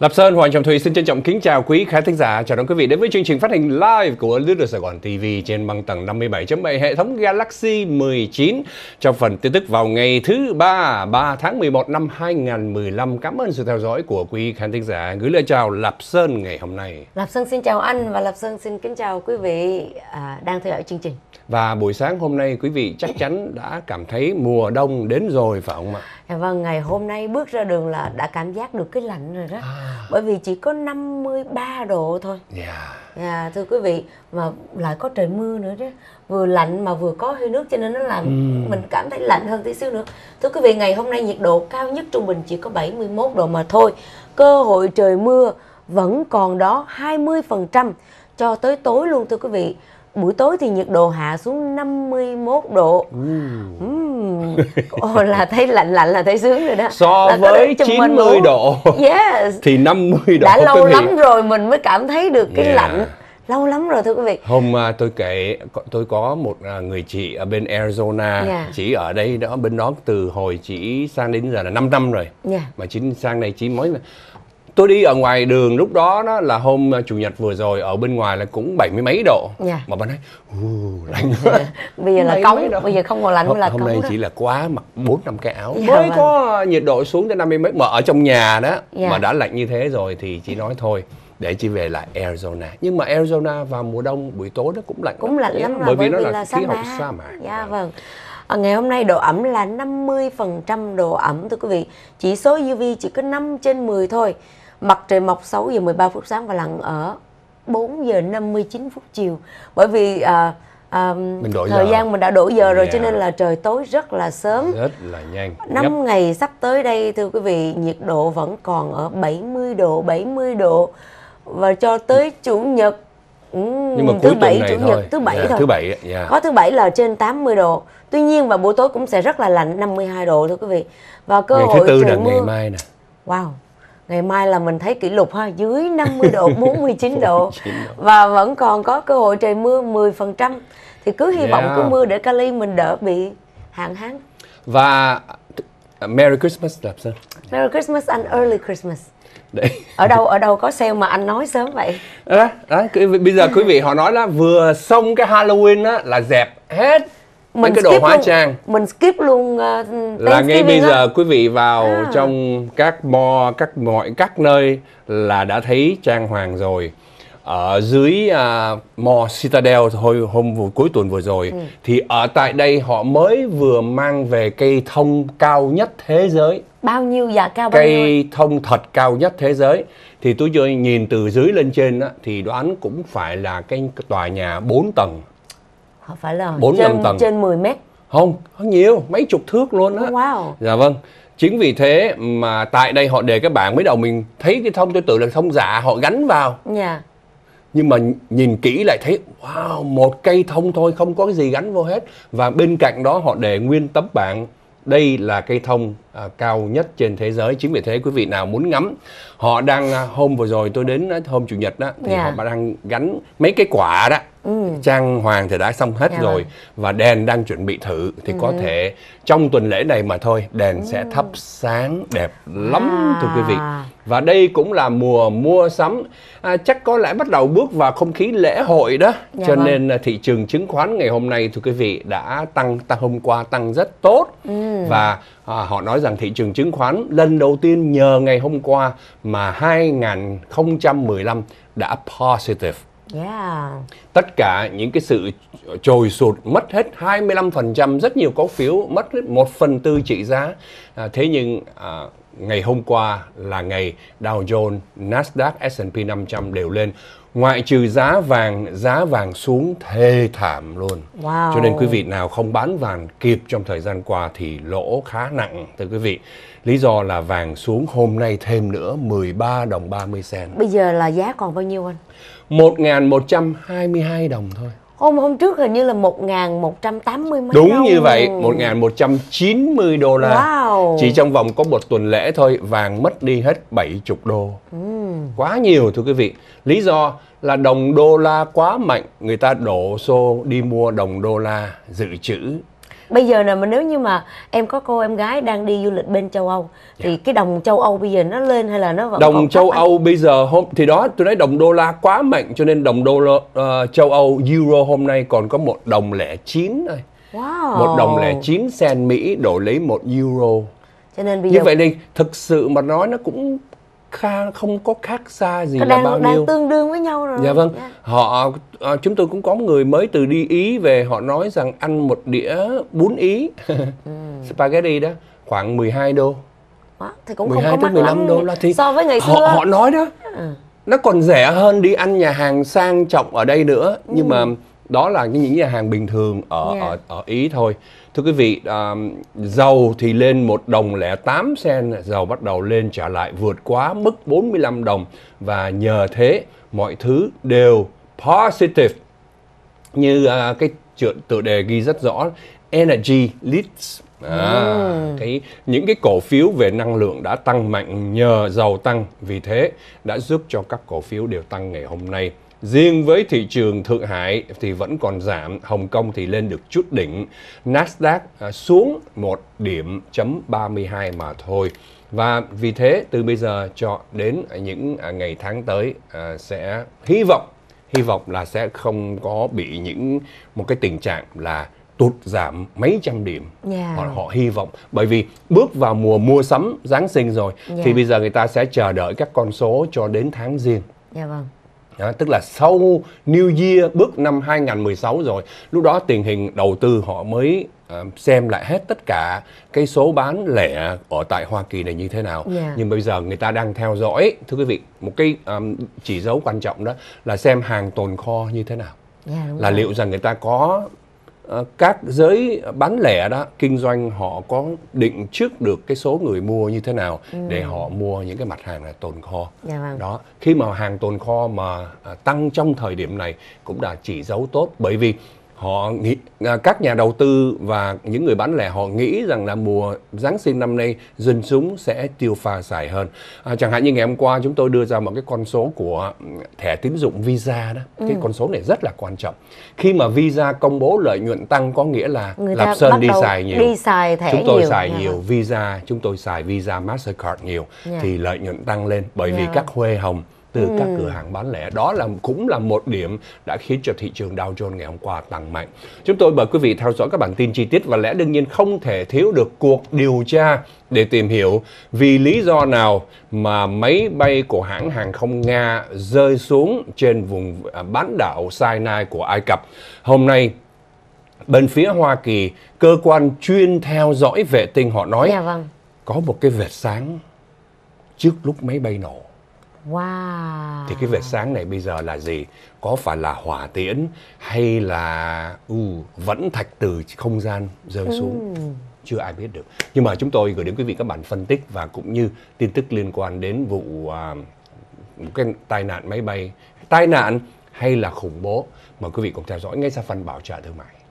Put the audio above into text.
Lập Sơn, Hoàng Trọng Thùy xin trân trọng kính chào quý khán thính giả. Chào đón quý vị đến với chương trình phát hình live của Lướt Sài Gòn TV trên băng tầng 57.7 hệ thống Galaxy 19 trong phần tin tức vào ngày thứ ba 3 tháng 11 năm 2015. Cảm ơn sự theo dõi của quý khán thính giả. Gửi lời chào Lập Sơn ngày hôm nay. Lập Sơn xin chào anh và Lập Sơn xin kính chào quý vị à, đang theo dõi chương trình. Và buổi sáng hôm nay quý vị chắc chắn đã cảm thấy mùa đông đến rồi phải không ạ? Dạ vâng, ngày hôm nay bước ra đường là đã cảm giác được cái lạnh rồi đó. À À. bởi vì chỉ có 53 độ thôi yeah. Dạ. à, dạ, thưa quý vị mà lại có trời mưa nữa chứ vừa lạnh mà vừa có hơi nước cho nên nó làm mm. mình cảm thấy lạnh hơn tí xíu nữa thưa quý vị ngày hôm nay nhiệt độ cao nhất trung bình chỉ có 71 độ mà thôi cơ hội trời mưa vẫn còn đó 20% cho tới tối luôn thưa quý vị buổi tối thì nhiệt độ hạ xuống 51 độ. Mm. Mm Ồ, là thấy lạnh lạnh là thấy sướng rồi đó so là với 90 độ yes. thì 50 độ đã lâu quý vị. lắm rồi mình mới cảm thấy được cái yeah. lạnh lâu lắm rồi thưa quý vị hôm uh, tôi kể tôi có một uh, người chị ở bên Arizona yeah. chỉ ở đây đó bên đó từ hồi chị sang đến giờ là 5 năm rồi yeah. mà chỉ sang đây chỉ mới tôi đi ở ngoài đường lúc đó đó là hôm à, chủ nhật vừa rồi ở bên ngoài là cũng bảy mươi mấy độ yeah. Dạ. mà bạn dạ. ấy lạnh quá bây giờ là cống bây giờ không còn lạnh hôm, là hôm nay đó. chỉ là quá mặc bốn năm cái áo yeah, dạ, mới vâng. có nhiệt độ xuống tới năm mươi mấy mà ở trong nhà đó yeah. mà đã lạnh như thế rồi thì chỉ nói thôi để chị về lại Arizona nhưng mà Arizona vào mùa đông buổi tối nó cũng lạnh cũng lạnh lắm, lắm bởi vì nó là, là khí hậu sa mạc dạ yeah, vâng à, ngày hôm nay độ ẩm là 50% độ ẩm thưa quý vị chỉ số UV chỉ có 5 trên 10 thôi Mặt trời mọc 6 giờ 13 phút sáng và lặn ở 4 giờ 59 phút chiều. Bởi vì à, à, thời giờ. gian mình đã đổi giờ rồi cho dạ. nên là trời tối rất là sớm. Rất là nhanh. Năm yep. ngày sắp tới đây thưa quý vị, nhiệt độ vẫn còn ở 70 độ, 70 độ và cho tới chủ nhật ừ, nhưng mà thứ bảy chủ thôi. nhật thứ bảy yeah, thôi thứ bảy dạ, yeah. Dạ. có thứ bảy là trên 80 độ tuy nhiên vào buổi tối cũng sẽ rất là lạnh 52 độ thưa quý vị và cơ ngày hội thứ tư trời là mưa ngày mai nè wow ngày mai là mình thấy kỷ lục ha dưới 50 độ 49 độ và vẫn còn có cơ hội trời mưa 10 phần trăm thì cứ hy yeah. vọng cứ mưa để Cali mình đỡ bị hạn hán và uh, Merry Christmas đẹp sao Merry Christmas and Early Christmas Đấy. ở đâu ở đâu có sale mà anh nói sớm vậy đó, đó, bây giờ quý vị họ nói là vừa xong cái Halloween á là dẹp hết mình cái đồ hóa luôn, trang mình skip luôn uh, là ngay bây đó. giờ quý vị vào à. trong các mall các mọi các nơi là đã thấy trang hoàng rồi ở dưới uh, mò Citadel hồi hôm vừa, cuối tuần vừa rồi ừ. thì ở tại đây họ mới vừa mang về cây thông cao nhất thế giới bao nhiêu dạ cao bao cây nhiêu? thông thật cao nhất thế giới thì tôi nhìn từ dưới lên trên đó, thì đoán cũng phải là cái tòa nhà 4 tầng phải là bốn trên, tầng trên 10 mét không có nhiều mấy chục thước luôn á wow. dạ vâng chính vì thế mà tại đây họ để cái bảng mới đầu mình thấy cái thông tôi tự là thông giả họ gắn vào yeah. Dạ. nhưng mà nhìn kỹ lại thấy wow một cây thông thôi không có cái gì gắn vô hết và bên cạnh đó họ để nguyên tấm bảng đây là cây thông À, cao nhất trên thế giới chính vì thế quý vị nào muốn ngắm họ đang à, hôm vừa rồi tôi đến à, hôm chủ nhật đó thì yeah. Dạ. họ đang gắn mấy cái quả đó ừ. trang hoàng thì đã xong hết yeah. Dạ rồi vâng. và đèn đang chuẩn bị thử thì ừ. có thể trong tuần lễ này mà thôi đèn ừ. sẽ thắp sáng đẹp lắm à. thưa quý vị và đây cũng là mùa mua sắm à, chắc có lẽ bắt đầu bước vào không khí lễ hội đó dạ cho vâng. nên thị trường chứng khoán ngày hôm nay thưa quý vị đã tăng ta hôm qua tăng rất tốt ừ và à, họ nói rằng thị trường chứng khoán lần đầu tiên nhờ ngày hôm qua mà 2015 đã positive. Yeah. Tất cả những cái sự trồi sụt mất hết 25%, rất nhiều cổ phiếu mất hết 1 phần tư trị giá. À, thế nhưng à, ngày hôm qua là ngày Dow Jones, Nasdaq, S&P 500 đều lên. Ngoại trừ giá vàng, giá vàng xuống thê thảm luôn. Wow. Cho nên quý vị nào không bán vàng kịp trong thời gian qua thì lỗ khá nặng thưa quý vị. Lý do là vàng xuống hôm nay thêm nữa 13 đồng 30 sen. Bây giờ là giá còn bao nhiêu anh? 1.122 đồng thôi hôm hôm trước hình như là 1180 mấy Đúng như vậy, 1190 đô la. Wow. Chỉ trong vòng có một tuần lễ thôi, vàng mất đi hết 70 đô. Uhm. Quá nhiều thưa quý vị. Lý do là đồng đô la quá mạnh, người ta đổ xô đi mua đồng đô la dự trữ bây giờ nè mà nếu như mà em có cô em gái đang đi du lịch bên châu âu thì yeah. Dạ. cái đồng châu âu bây giờ nó lên hay là nó vẫn đồng châu âu anh? bây giờ hôm thì đó tôi nói đồng đô la quá mạnh cho nên đồng đô la, uh, châu âu euro hôm nay còn có một đồng lẻ chín thôi wow. một đồng lẻ chín sen mỹ đổi lấy một euro cho nên bây giờ... như vậy đi thực sự mà nói nó cũng kha, không có khác xa gì Thế là đang, bao đang tương đương với nhau rồi dạ vâng yeah. Dạ. họ à, chúng tôi cũng có người mới từ đi ý về họ nói rằng ăn một đĩa bún ý mm. spaghetti đó khoảng 12 đô Wow, thì cũng 12 không có mắc 15 đô là thì so với ngày xưa họ, họ nói đó ừ. nó còn rẻ hơn đi ăn nhà hàng sang trọng ở đây nữa ừ. nhưng mà đó là những nhà hàng bình thường ở yeah. Dạ. ở ở ý thôi thưa quý vị um, dầu thì lên một đồng lẻ tám sen dầu bắt đầu lên trở lại vượt quá mức 45 đồng và nhờ thế mọi thứ đều positive như uh, cái tựa đề ghi rất rõ energy leads À, ừ. cái những cái cổ phiếu về năng lượng đã tăng mạnh nhờ dầu tăng vì thế đã giúp cho các cổ phiếu đều tăng ngày hôm nay Riêng với thị trường Thượng Hải thì vẫn còn giảm, Hồng Kông thì lên được chút đỉnh, Nasdaq à, xuống một điểm chấm 32 mà thôi. Và vì thế từ bây giờ cho đến những à, ngày tháng tới à, sẽ hy vọng hy vọng là sẽ không có bị những một cái tình trạng là tụt giảm mấy trăm điểm yeah. Dạ. họ họ hy vọng bởi vì bước vào mùa mua sắm Giáng sinh rồi yeah. thì dạ. bây giờ người ta sẽ chờ đợi các con số cho đến tháng riêng. yeah, dạ vâng. À, tức là sau New Year bước năm 2016 rồi, lúc đó tình hình đầu tư họ mới uh, xem lại hết tất cả cái số bán lẻ ở tại Hoa Kỳ này như thế nào. Yeah. Dạ. Nhưng bây giờ người ta đang theo dõi, thưa quý vị, một cái um, chỉ dấu quan trọng đó là xem hàng tồn kho như thế nào. Yeah, dạ, là rồi. liệu rằng người ta có Ờ, các giới bán lẻ đó kinh doanh họ có định trước được cái số người mua như thế nào ừ. để họ mua những cái mặt hàng là tồn kho dạ vâng. đó khi mà hàng tồn kho mà à, tăng trong thời điểm này cũng đã chỉ dấu tốt bởi vì họ nghĩ à, các nhà đầu tư và những người bán lẻ họ nghĩ rằng là mùa Giáng sinh năm nay dân súng sẽ tiêu pha xài hơn. À, chẳng hạn như ngày hôm qua chúng tôi đưa ra một cái con số của thẻ tín dụng Visa đó, ừ. cái con số này rất là quan trọng. Khi mà Visa công bố lợi nhuận tăng có nghĩa là người Lạp Sơn đi xài nhiều. Đi xài thẻ chúng tôi nhiều, xài dạ. nhiều Visa, chúng tôi xài Visa Mastercard nhiều yeah. Dạ. thì lợi nhuận tăng lên bởi yeah. vì dạ. các huê hồng từ ừ. các cửa hàng bán lẻ đó là cũng là một điểm đã khiến cho thị trường Dow Jones ngày hôm qua tăng mạnh chúng tôi mời quý vị theo dõi các bản tin chi tiết và lẽ đương nhiên không thể thiếu được cuộc điều tra để tìm hiểu vì lý do nào mà máy bay của hãng hàng không Nga rơi xuống trên vùng à, bán đảo Sinai của Ai Cập. Hôm nay bên phía Hoa Kỳ, cơ quan chuyên theo dõi vệ tinh họ nói dạ vâng. có một cái vệt sáng trước lúc máy bay nổ. Wow. Thì cái vệt sáng này bây giờ là gì? Có phải là hỏa tiễn hay là ừ, vẫn thạch từ không gian rơi xuống? Ừ. Chưa ai biết được. Nhưng mà chúng tôi gửi đến quý vị các bạn phân tích và cũng như tin tức liên quan đến vụ uh, cái tai nạn máy bay, tai nạn hay là khủng bố. Mời quý vị cùng theo dõi ngay sau phần bảo trợ thương mại.